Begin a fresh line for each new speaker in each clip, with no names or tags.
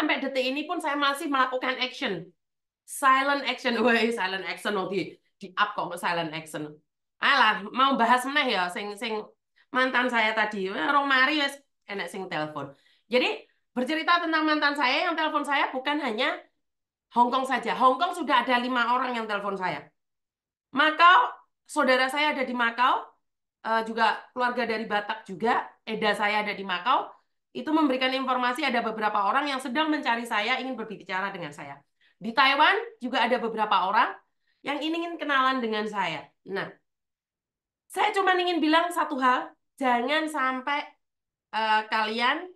sampai detik ini pun saya masih melakukan action. Silent action. Woy, silent action Oh, di, di up kok silent action. Alah, mau bahas meneh ya sing sing mantan saya tadi. Romarius enak enak sing telepon. Jadi bercerita tentang mantan saya yang telepon saya bukan hanya Hongkong saja. Hongkong sudah ada lima orang yang telepon saya. Makau, saudara saya ada di Makau, uh, juga keluarga dari Batak juga, Eda saya ada di Makau, itu memberikan informasi ada beberapa orang yang sedang mencari saya, ingin berbicara dengan saya. Di Taiwan juga ada beberapa orang yang ingin kenalan dengan saya. Nah, saya cuma ingin bilang satu hal, jangan sampai uh, kalian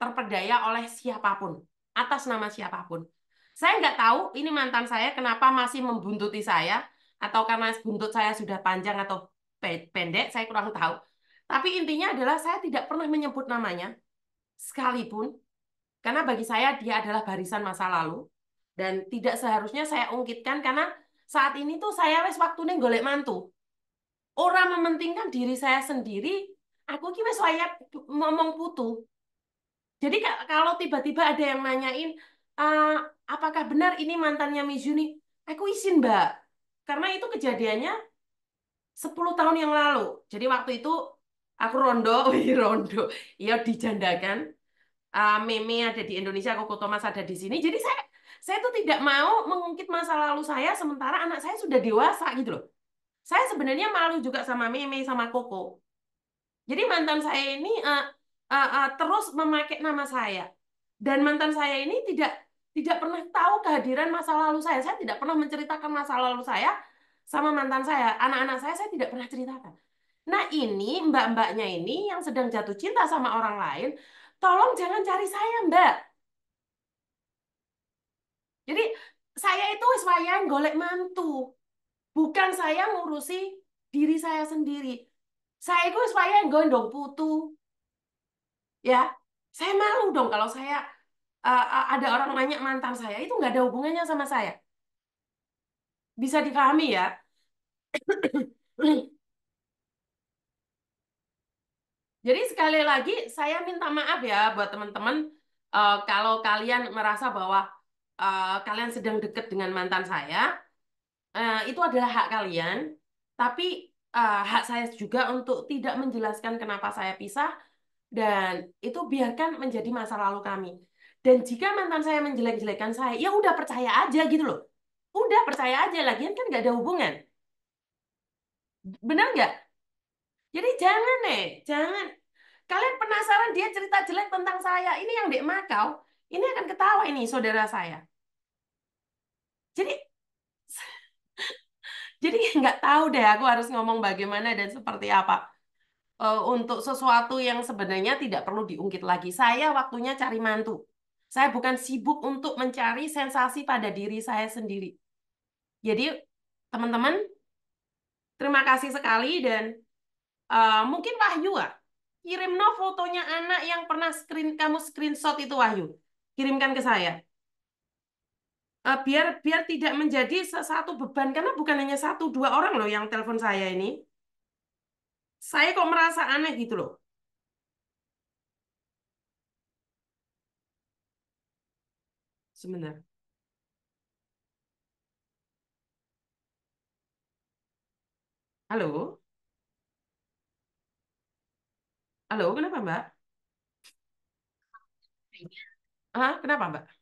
terpedaya oleh siapapun, atas nama siapapun. Saya nggak tahu ini mantan saya kenapa masih membuntuti saya, atau karena buntut saya sudah panjang atau pendek, saya kurang tahu. Tapi intinya adalah saya tidak pernah menyebut namanya, sekalipun, karena bagi saya dia adalah barisan masa lalu, dan tidak seharusnya saya ungkitkan karena saat ini tuh saya wes waktunya golek mantu. Orang mementingkan diri saya sendiri, aku kira saya ngomong putu. Jadi kalau tiba-tiba ada yang nanyain, e, apakah benar ini mantannya Mizuni? Aku izin, Mbak. Karena itu kejadiannya 10 tahun yang lalu. Jadi waktu itu aku rondo wih rondo Iya dijandakan uh, ah, meme ada di Indonesia Koko Thomas ada di sini jadi saya saya tuh tidak mau mengungkit masa lalu saya sementara anak saya sudah dewasa gitu loh saya sebenarnya malu juga sama meme sama Koko jadi mantan saya ini uh, uh, uh, terus memakai nama saya dan mantan saya ini tidak tidak pernah tahu kehadiran masa lalu saya. Saya tidak pernah menceritakan masa lalu saya sama mantan saya. Anak-anak saya saya tidak pernah ceritakan. Nah, ini mbak-mbaknya ini yang sedang jatuh cinta sama orang lain, tolong jangan cari saya, Mbak. Jadi, saya itu wis yang golek mantu. Bukan saya ngurusi diri saya sendiri. Saya itu yang wayang gondong putu. Ya, saya malu dong kalau saya uh, ada orang nanya mantan saya itu nggak ada hubungannya sama saya. Bisa dipahami ya? Jadi sekali lagi saya minta maaf ya buat teman-teman uh, kalau kalian merasa bahwa uh, kalian sedang dekat dengan mantan saya, uh, itu adalah hak kalian. Tapi uh, hak saya juga untuk tidak menjelaskan kenapa saya pisah dan itu biarkan menjadi masa lalu kami. Dan jika mantan saya menjelek-jelekan saya, ya udah percaya aja gitu loh. Udah percaya aja, lagi kan nggak ada hubungan. Benar nggak? Jadi jangan nih, jangan. Kalian penasaran dia cerita jelek tentang saya. Ini yang di Makau, ini akan ketawa ini saudara saya. Jadi jadi nggak tahu deh aku harus ngomong bagaimana dan seperti apa. Uh, untuk sesuatu yang sebenarnya tidak perlu diungkit lagi. Saya waktunya cari mantu. Saya bukan sibuk untuk mencari sensasi pada diri saya sendiri. Jadi teman-teman, terima kasih sekali dan Eh, mungkin Wahyu ah. Kirim no fotonya anak yang pernah screen kamu screenshot itu Wahyu. Kirimkan ke saya. Uh, biar biar tidak menjadi satu beban karena bukan hanya satu dua orang loh yang telepon saya ini. Saya kok merasa aneh gitu loh. sebenarnya. Halo? Halo, kenapa Mbak? Hah, kenapa Mbak?